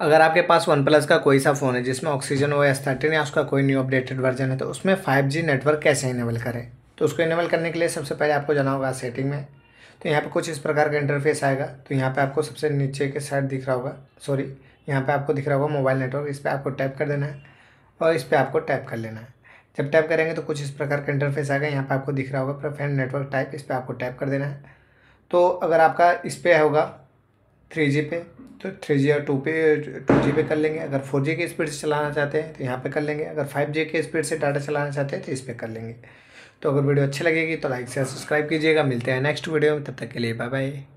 अगर आपके पास one plus का कोई सा फ़ोन है जिसमें ऑक्सीजन ओ एस थर्टीन या उसका कोई न्यू अपडेटेड वर्जन है तो उसमें फाइव जी नेटवर्क कैसे इनेबल करें तो उसको इनेबल करने के लिए सबसे पहले आपको जाना होगा सेटिंग में तो यहाँ पे कुछ इस प्रकार का इंटरफेस आएगा तो यहाँ पे आपको सबसे नीचे के साइड दिख रहा होगा सॉरी यहाँ पर आपको दिख रहा होगा मोबाइल नेटवर्क इस पर आपको टैप कर देना है और इस पर आपको टैप कर लेना है जब टैप करेंगे तो कुछ इस प्रकार का इंटरफेस आएगा यहाँ पर आपको दिख रहा होगा प्रेफरेंड नेटवर्क टाइप इस पर आपको टैप कर देना है तो अगर आपका इस पर होगा थ्री जी पे तो थ्री जी या टू पे टू जी पे कर लेंगे अगर फोर जी की स्पीड से चलाना चाहते हैं तो यहाँ पे कर लेंगे अगर फाइव जी की स्पीड से डाटा चलाना चाहते हैं तो इस पर कर लेंगे तो अगर वीडियो अच्छी लगेगी तो लाइक से सब्सक्राइब कीजिएगा मिलते हैं नेक्स्ट वीडियो में तब तक के लिए बाय बाय